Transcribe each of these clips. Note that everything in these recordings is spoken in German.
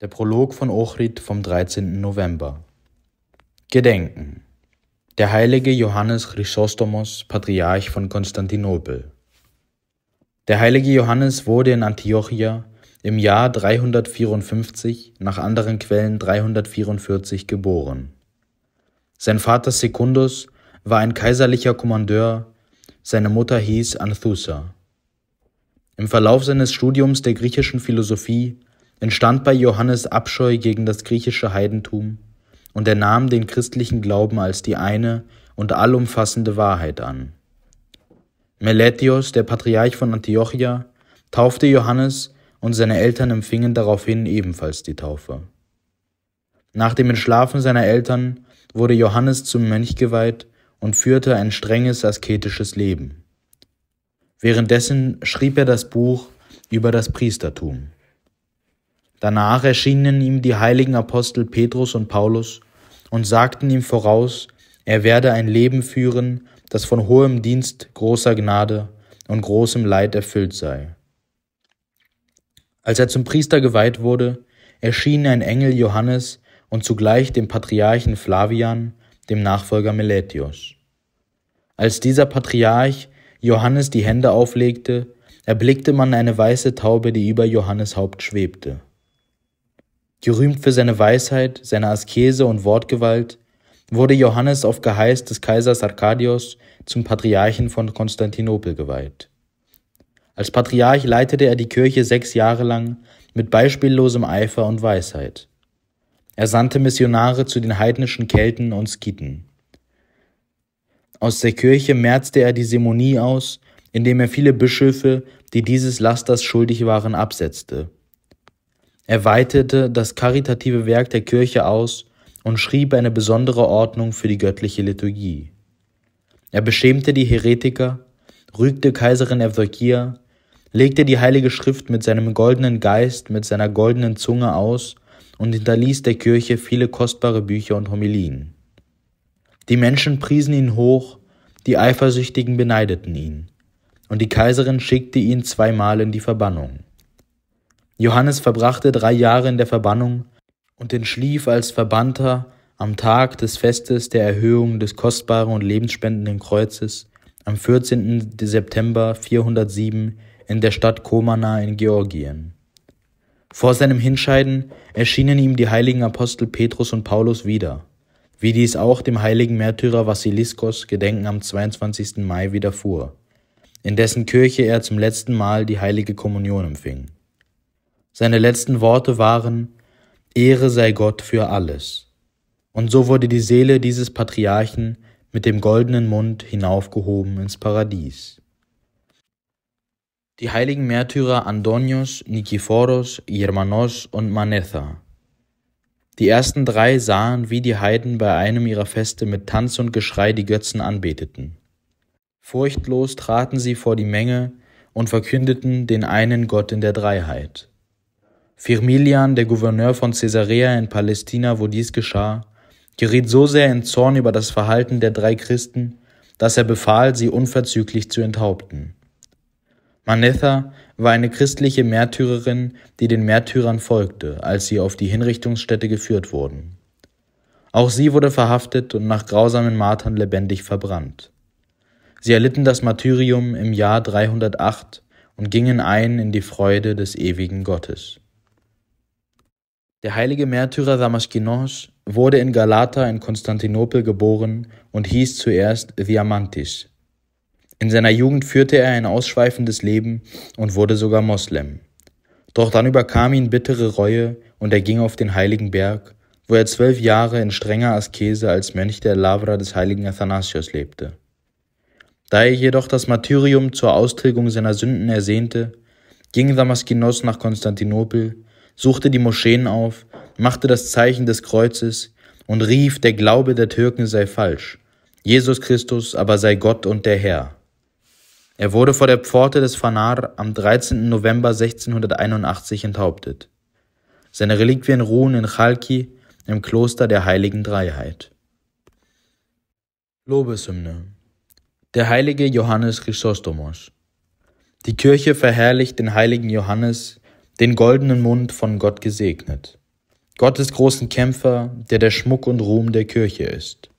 Der Prolog von Ochrid vom 13. November. Gedenken. Der heilige Johannes Chrysostomos, Patriarch von Konstantinopel. Der heilige Johannes wurde in Antiochia im Jahr 354, nach anderen Quellen 344 geboren. Sein Vater Sekundus war ein kaiserlicher Kommandeur, seine Mutter hieß Anthusa. Im Verlauf seines Studiums der griechischen Philosophie entstand bei Johannes Abscheu gegen das griechische Heidentum und er nahm den christlichen Glauben als die eine und allumfassende Wahrheit an. Meletios, der Patriarch von Antiochia, taufte Johannes und seine Eltern empfingen daraufhin ebenfalls die Taufe. Nach dem Entschlafen seiner Eltern wurde Johannes zum Mönch geweiht und führte ein strenges asketisches Leben. Währenddessen schrieb er das Buch über das Priestertum. Danach erschienen ihm die heiligen Apostel Petrus und Paulus und sagten ihm voraus, er werde ein Leben führen, das von hohem Dienst, großer Gnade und großem Leid erfüllt sei. Als er zum Priester geweiht wurde, erschien ein Engel Johannes und zugleich dem Patriarchen Flavian, dem Nachfolger Meletius. Als dieser Patriarch Johannes die Hände auflegte, erblickte man eine weiße Taube, die über Johannes Haupt schwebte. Gerühmt für seine Weisheit, seine Askese und Wortgewalt, wurde Johannes auf Geheiß des Kaisers Arkadios zum Patriarchen von Konstantinopel geweiht. Als Patriarch leitete er die Kirche sechs Jahre lang mit beispiellosem Eifer und Weisheit. Er sandte Missionare zu den heidnischen Kelten und Skiten. Aus der Kirche merzte er die Simonie aus, indem er viele Bischöfe, die dieses Lasters schuldig waren, absetzte. Er weitete das karitative Werk der Kirche aus und schrieb eine besondere Ordnung für die göttliche Liturgie. Er beschämte die Heretiker, rügte Kaiserin Evdokia, legte die Heilige Schrift mit seinem goldenen Geist, mit seiner goldenen Zunge aus und hinterließ der Kirche viele kostbare Bücher und Homilien. Die Menschen priesen ihn hoch, die Eifersüchtigen beneideten ihn, und die Kaiserin schickte ihn zweimal in die Verbannung. Johannes verbrachte drei Jahre in der Verbannung und entschlief als Verbannter am Tag des Festes der Erhöhung des kostbaren und lebensspendenden Kreuzes am 14. September 407 in der Stadt Komana in Georgien. Vor seinem Hinscheiden erschienen ihm die heiligen Apostel Petrus und Paulus wieder, wie dies auch dem heiligen Märtyrer Vassiliskos Gedenken am 22. Mai widerfuhr, in dessen Kirche er zum letzten Mal die heilige Kommunion empfing. Seine letzten Worte waren Ehre sei Gott für alles. Und so wurde die Seele dieses Patriarchen mit dem goldenen Mund hinaufgehoben ins Paradies. Die heiligen Märtyrer Andonios, Nikiforos, Germanos und Manetha. Die ersten drei sahen, wie die Heiden bei einem ihrer Feste mit Tanz und Geschrei die Götzen anbeteten. Furchtlos traten sie vor die Menge und verkündeten den einen Gott in der Dreiheit. Firmilian, der Gouverneur von Caesarea in Palästina, wo dies geschah, geriet so sehr in Zorn über das Verhalten der drei Christen, dass er befahl, sie unverzüglich zu enthaupten. Manetha war eine christliche Märtyrerin, die den Märtyrern folgte, als sie auf die Hinrichtungsstätte geführt wurden. Auch sie wurde verhaftet und nach grausamen Martern lebendig verbrannt. Sie erlitten das Martyrium im Jahr 308 und gingen ein in die Freude des ewigen Gottes. Der heilige Märtyrer Damaskinos wurde in Galata in Konstantinopel geboren und hieß zuerst Diamantis. In seiner Jugend führte er ein ausschweifendes Leben und wurde sogar Moslem. Doch dann überkam ihn bittere Reue und er ging auf den heiligen Berg, wo er zwölf Jahre in strenger Askese als Mönch der Lavra des heiligen Athanasius lebte. Da er jedoch das Martyrium zur Austilgung seiner Sünden ersehnte, ging Damaskinos nach Konstantinopel suchte die Moscheen auf, machte das Zeichen des Kreuzes und rief, der Glaube der Türken sei falsch, Jesus Christus aber sei Gott und der Herr. Er wurde vor der Pforte des Fanar am 13. November 1681 enthauptet. Seine Reliquien ruhen in Chalki im Kloster der Heiligen Dreiheit. Lobeshymne Der heilige Johannes Chrysostomos Die Kirche verherrlicht den heiligen Johannes, den goldenen Mund von Gott gesegnet, Gottes großen Kämpfer, der der Schmuck und Ruhm der Kirche ist,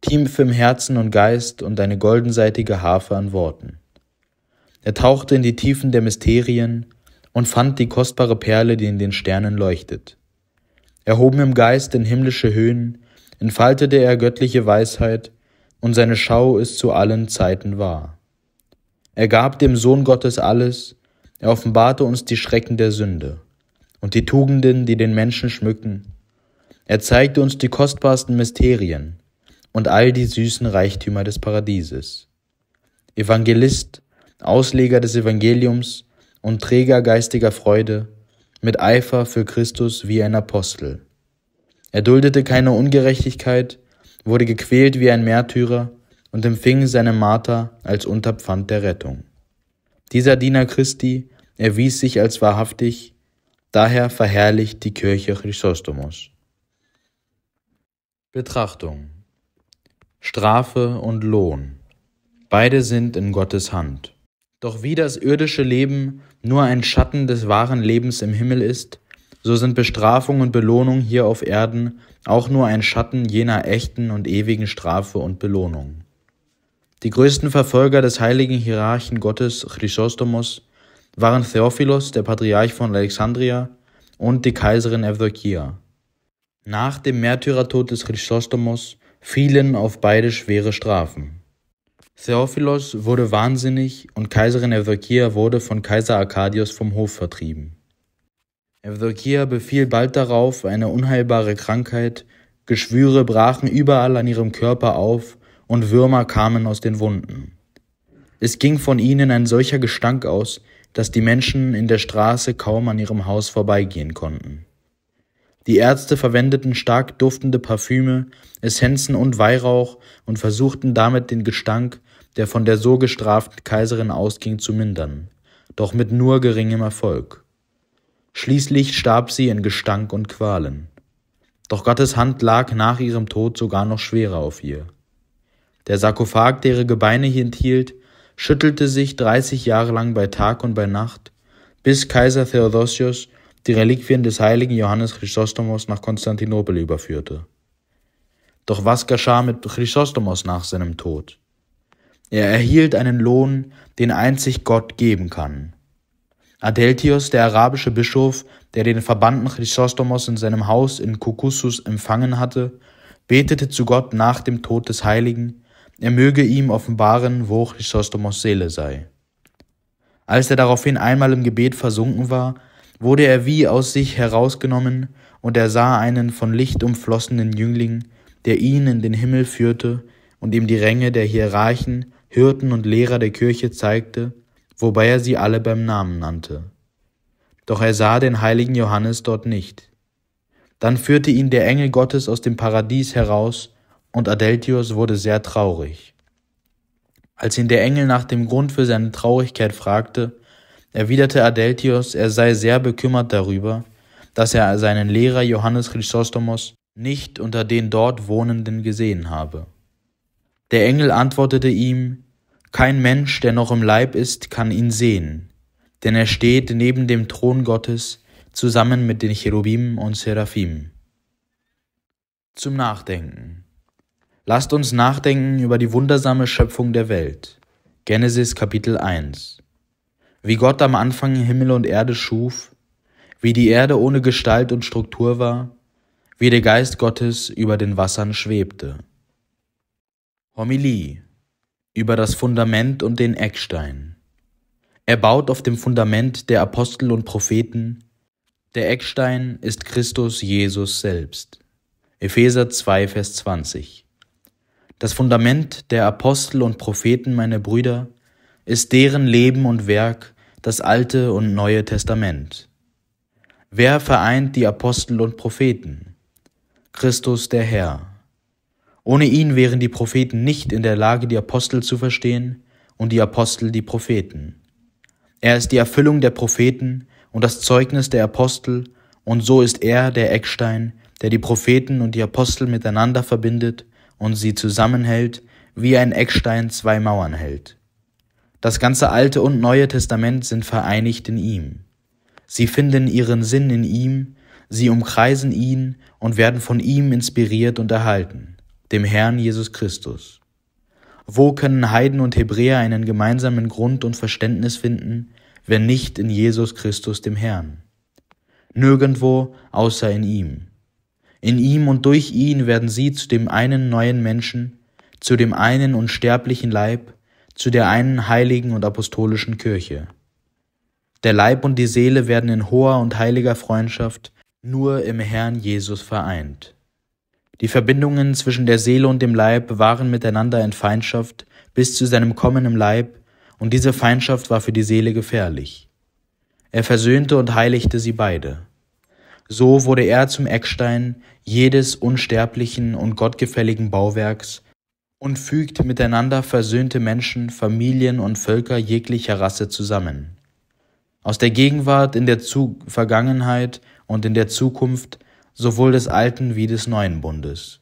tief im Herzen und Geist und eine goldenseitige Harfe an Worten. Er tauchte in die Tiefen der Mysterien und fand die kostbare Perle, die in den Sternen leuchtet. Erhoben im Geist in himmlische Höhen, entfaltete er göttliche Weisheit und seine Schau ist zu allen Zeiten wahr. Er gab dem Sohn Gottes alles, er offenbarte uns die Schrecken der Sünde und die Tugenden, die den Menschen schmücken. Er zeigte uns die kostbarsten Mysterien und all die süßen Reichtümer des Paradieses. Evangelist, Ausleger des Evangeliums und Träger geistiger Freude, mit Eifer für Christus wie ein Apostel. Er duldete keine Ungerechtigkeit, wurde gequält wie ein Märtyrer und empfing seine Marter als Unterpfand der Rettung. Dieser Diener Christi erwies sich als wahrhaftig, daher verherrlicht die Kirche Chrysostomos. Betrachtung Strafe und Lohn. Beide sind in Gottes Hand. Doch wie das irdische Leben nur ein Schatten des wahren Lebens im Himmel ist, so sind Bestrafung und Belohnung hier auf Erden auch nur ein Schatten jener echten und ewigen Strafe und Belohnung. Die größten Verfolger des heiligen Hierarchen Gottes Chrysostomos waren Theophilos, der Patriarch von Alexandria, und die Kaiserin Evdokia. Nach dem Märtyrertod des Chrysostomos fielen auf beide schwere Strafen. Theophilos wurde wahnsinnig und Kaiserin Evdokia wurde von Kaiser Arkadius vom Hof vertrieben. Evdokia befiel bald darauf eine unheilbare Krankheit, Geschwüre brachen überall an ihrem Körper auf und Würmer kamen aus den Wunden. Es ging von ihnen ein solcher Gestank aus, dass die Menschen in der Straße kaum an ihrem Haus vorbeigehen konnten. Die Ärzte verwendeten stark duftende Parfüme, Essenzen und Weihrauch und versuchten damit den Gestank, der von der so gestraften Kaiserin ausging, zu mindern, doch mit nur geringem Erfolg. Schließlich starb sie in Gestank und Qualen. Doch Gottes Hand lag nach ihrem Tod sogar noch schwerer auf ihr. Der Sarkophag, der ihre Gebeine enthielt, schüttelte sich 30 Jahre lang bei Tag und bei Nacht, bis Kaiser Theodosius die Reliquien des heiligen Johannes Chrysostomos nach Konstantinopel überführte. Doch was geschah mit Chrysostomos nach seinem Tod? Er erhielt einen Lohn, den einzig Gott geben kann. Adeltios, der arabische Bischof, der den verbannten Chrysostomos in seinem Haus in Kokussus empfangen hatte, betete zu Gott nach dem Tod des Heiligen, er möge ihm offenbaren, wo Chrysostomos Seele sei. Als er daraufhin einmal im Gebet versunken war, wurde er wie aus sich herausgenommen, und er sah einen von Licht umflossenen Jüngling, der ihn in den Himmel führte und ihm die Ränge der Hierarchen, Hirten und Lehrer der Kirche zeigte, wobei er sie alle beim Namen nannte. Doch er sah den heiligen Johannes dort nicht. Dann führte ihn der Engel Gottes aus dem Paradies heraus und Adeltius wurde sehr traurig. Als ihn der Engel nach dem Grund für seine Traurigkeit fragte, erwiderte Adeltius, er sei sehr bekümmert darüber, dass er seinen Lehrer Johannes Chrysostomos nicht unter den dort Wohnenden gesehen habe. Der Engel antwortete ihm, Kein Mensch, der noch im Leib ist, kann ihn sehen, denn er steht neben dem Thron Gottes zusammen mit den Cherubim und Seraphim. Zum Nachdenken. Lasst uns nachdenken über die wundersame Schöpfung der Welt. Genesis Kapitel 1. Wie Gott am Anfang Himmel und Erde schuf, wie die Erde ohne Gestalt und Struktur war, wie der Geist Gottes über den Wassern schwebte. Homilie über das Fundament und den Eckstein. Er baut auf dem Fundament der Apostel und Propheten. Der Eckstein ist Christus Jesus selbst. Epheser 2, Vers 20. Das Fundament der Apostel und Propheten, meine Brüder, ist deren Leben und Werk, das Alte und Neue Testament. Wer vereint die Apostel und Propheten? Christus der Herr. Ohne ihn wären die Propheten nicht in der Lage, die Apostel zu verstehen und die Apostel die Propheten. Er ist die Erfüllung der Propheten und das Zeugnis der Apostel, und so ist er der Eckstein, der die Propheten und die Apostel miteinander verbindet und sie zusammenhält, wie ein Eckstein zwei Mauern hält. Das ganze Alte und Neue Testament sind vereinigt in ihm. Sie finden ihren Sinn in ihm, sie umkreisen ihn und werden von ihm inspiriert und erhalten, dem Herrn Jesus Christus. Wo können Heiden und Hebräer einen gemeinsamen Grund und Verständnis finden, wenn nicht in Jesus Christus dem Herrn? Nirgendwo außer in ihm. In ihm und durch ihn werden sie zu dem einen neuen Menschen, zu dem einen unsterblichen Leib, zu der einen heiligen und apostolischen Kirche. Der Leib und die Seele werden in hoher und heiliger Freundschaft nur im Herrn Jesus vereint. Die Verbindungen zwischen der Seele und dem Leib waren miteinander in Feindschaft bis zu seinem Kommen im Leib, und diese Feindschaft war für die Seele gefährlich. Er versöhnte und heiligte sie beide. So wurde er zum Eckstein jedes unsterblichen und gottgefälligen Bauwerks und fügt miteinander versöhnte Menschen, Familien und Völker jeglicher Rasse zusammen. Aus der Gegenwart in der Zu Vergangenheit und in der Zukunft sowohl des alten wie des neuen Bundes.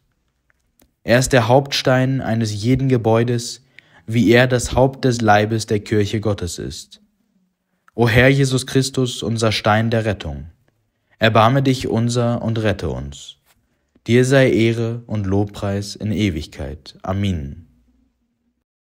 Er ist der Hauptstein eines jeden Gebäudes, wie er das Haupt des Leibes der Kirche Gottes ist. O Herr Jesus Christus, unser Stein der Rettung. Erbarme dich unser und rette uns. Dir sei Ehre und Lobpreis in Ewigkeit. Amen.